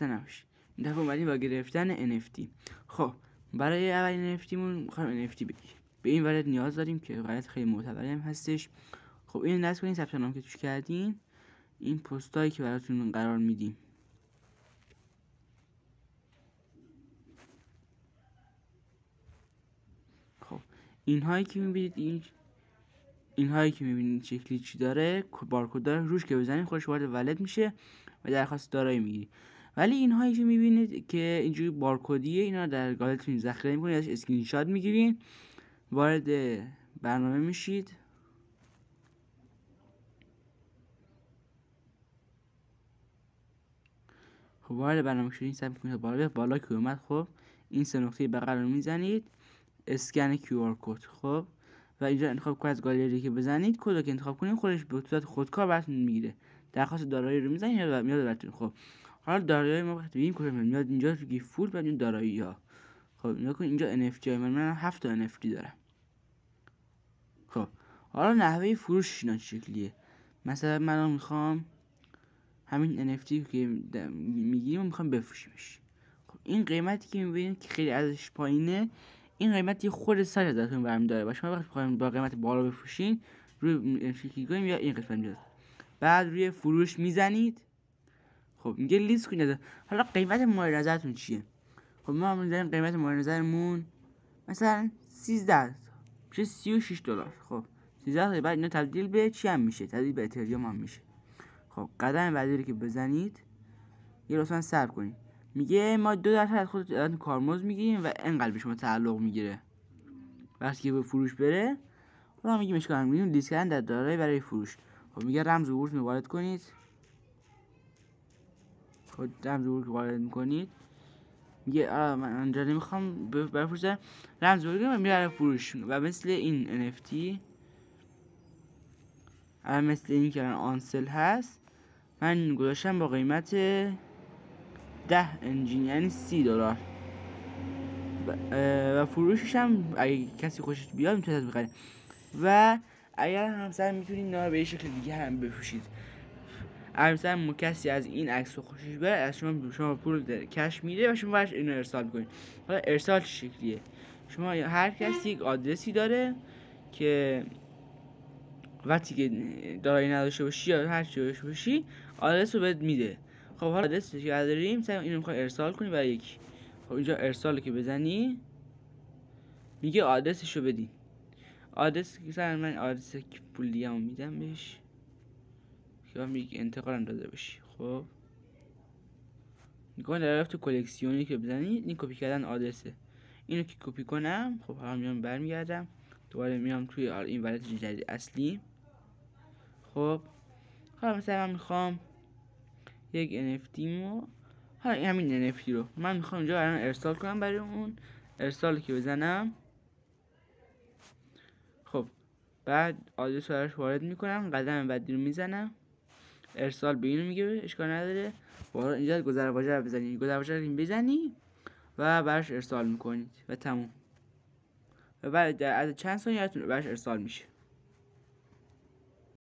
خسته این دفعه اومدیم با گرفتن NFT خب برای اول NFT مون میخوایم NFT بگیریم به این ولد نیاز داریم که ولت خیلی معتبری هستش خب این نصب کنید ثبت نام که توش کردین این پستایی که براتون قرار میدیم خب هایی که میبینید این هایی که میبینید شکلی چی داره بارکد داره روش که بزنید خودش وارد ولد میشه و درخواست دارایی میگیرید ولی هایی که میبینید که اینجوری بارکدیه اینا در گالریتون ذخیره میکنید ازش اسکرین شات میگیرین وارد برنامه میشید خب وارد برنامه این سعی میکنید بالا بالا که اومد خب این سه نقطه بغل رو میزنید اسکن کیو آر کد خب و اینجا انتخاب کنید از گالری که بزنید کد که انتخاب کنید خودش به صورت خودکار براتون میگیره درخواست دارایی رو میزنید یا براتون خب حالا دارایی ما وقتی ببینیم کجا میاد اینجا تو گیف فول بعد دارایی ها خب نگاه کن اینجا NFT تی من من 7 تا NFT دارم خب حالا نحوه فروش اینا شکلیه مثلا من میخوام همین NFT که میگیریم میخوام بفروشیمش خب این قیمتی که میبینید که خیلی ازش پایینه این قیمتی خود سر ازتون برمی داره واسه ما وقتی میخوایم با قیمت بالا بفروشین روی NFT یا این قسمت میاد بعد روی فروش میزنید خب میگه لیست کنید حالا قیمت مورد نظرتون چیه خب ما میذاریم قیمت مورد نظرمون مثلا 13 میشه 36 دلار خب 13 بعد اینا تبدیل به چی هم میشه تبدیل به اتریوم هم میشه خب قدم بعدی رو که بزنید یه لطفا صبر کنید میگه ما دو درصد از خود کارمز میگیریم و انقدر به شما تعلق میگیره وقتی که به فروش بره حالا میگیم اشکال میگیم لیست کردن در دارایی برای فروش خب میگه رمز ورود وارد کنید و رمز وارد میکنید میگه من انجا نمیخوام بفروشم رمز بزرگ من میره فروش و مثل این NFT و مثل این که آنسل هست من گذاشتم با قیمت ده انجین یعنی سی دلار و فروشش هم اگه کسی خوشش بیاد میتونید بخرید و اگر هم سر میتونید نار رو به شکل دیگه هم بفروشید ارزن مو کسی از این عکس خوشش بیاد از شما شما پول کش میده و شما برش اینو ارسال کنید حالا ارسال شکلیه شما هر کسی یک آدرسی داره که وقتی که دارایی نداشته باشی یا هر چی باشی آدرس رو بهت میده خب حالا آدرس که داریم سعی اینو میخوای ارسال کنی برای یکی خب اینجا ارسال که بزنی میگه آدرسش رو بدی آدرس که من آدرس پول دیگه میدم بهش یا میگه انتقال هم داده باشی خب نگاه در رفت کلکسیونی که بزنید این کپی کردن آدرسه اینو که کپی کنم خب حالا میام برمیگردم دوباره میام توی این ولت جدید اصلی خب حالا مثلا من میخوام یک NFT مو حالا این همین NFT رو من میخوام اینجا الان ارسال کنم برای اون ارسال که بزنم خب بعد آدرس رو وارد میکنم قدم بعدی رو میزنم ارسال به اینو میگه، اشکال نداره بالا اینجا گذر واژه رو بزنید گذر واژه رو بزنی و برش ارسال میکنید و تموم و بعد از چند ثانیه برش ارسال میشه